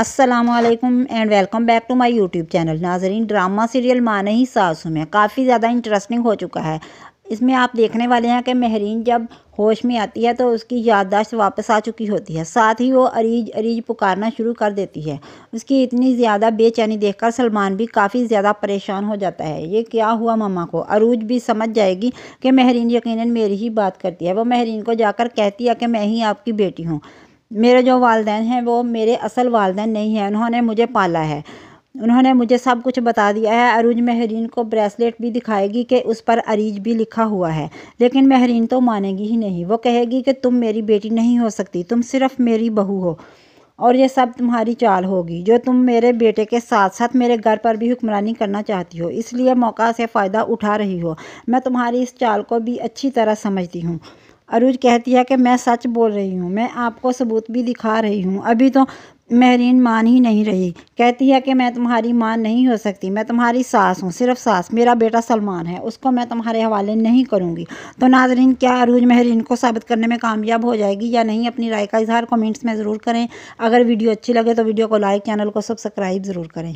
Aslam and welcome back to my YouTube channel नाजरीन drama serial माना ही सासू में काफ़ी ज़्यादा इंटरेस्टिंग हो चुका है इसमें आप देखने वाले हैं कि महरीन जब होश में आती है तो उसकी याददाश्त वापस आ चुकी होती है साथ ही वो अरीज अरीज पुकारना शुरू कर देती है उसकी इतनी ज़्यादा बेचैनी देखकर सलमान भी काफ़ी ज़्यादा परेशान हो जाता है ये क्या हुआ ममा को अरूज भी समझ जाएगी कि महरीन यकीनन मेरी ही बात करती है वो महरीन को जाकर कहती है कि मैं ही आपकी बेटी हूँ मेरे जो वालदे हैं वो मेरे असल वालदे नहीं हैं उन्होंने मुझे पाला है उन्होंने मुझे सब कुछ बता दिया है अरुज महरीन को ब्रेसलेट भी दिखाएगी कि उस पर अरीज भी लिखा हुआ है लेकिन महरीन तो मानेगी ही नहीं वो कहेगी कि तुम मेरी बेटी नहीं हो सकती तुम सिर्फ मेरी बहू हो और ये सब तुम्हारी चाल होगी जो तुम मेरे बेटे के साथ साथ मेरे घर पर भी हुक्मरानी करना चाहती हो इसलिए मौका से फ़ायदा उठा रही हो मैं तुम्हारी इस चाल को भी अच्छी तरह समझती हूँ अरूज कहती है कि मैं सच बोल रही हूँ मैं आपको सबूत भी दिखा रही हूँ अभी तो महरीन मान ही नहीं रही कहती है कि मैं तुम्हारी मान नहीं हो सकती मैं तुम्हारी सास हूँ सिर्फ सास मेरा बेटा सलमान है उसको मैं तुम्हारे हवाले नहीं करूँगी तो नाजरीन क्या अरूज महरीन को साबित करने में कामयाब हो जाएगी या नहीं अपनी राय का इजहार कमेंट्स में ज़रूर करें अगर वीडियो अच्छी लगे तो वीडियो को लाइक चैनल को सब्सक्राइब ज़रूर करें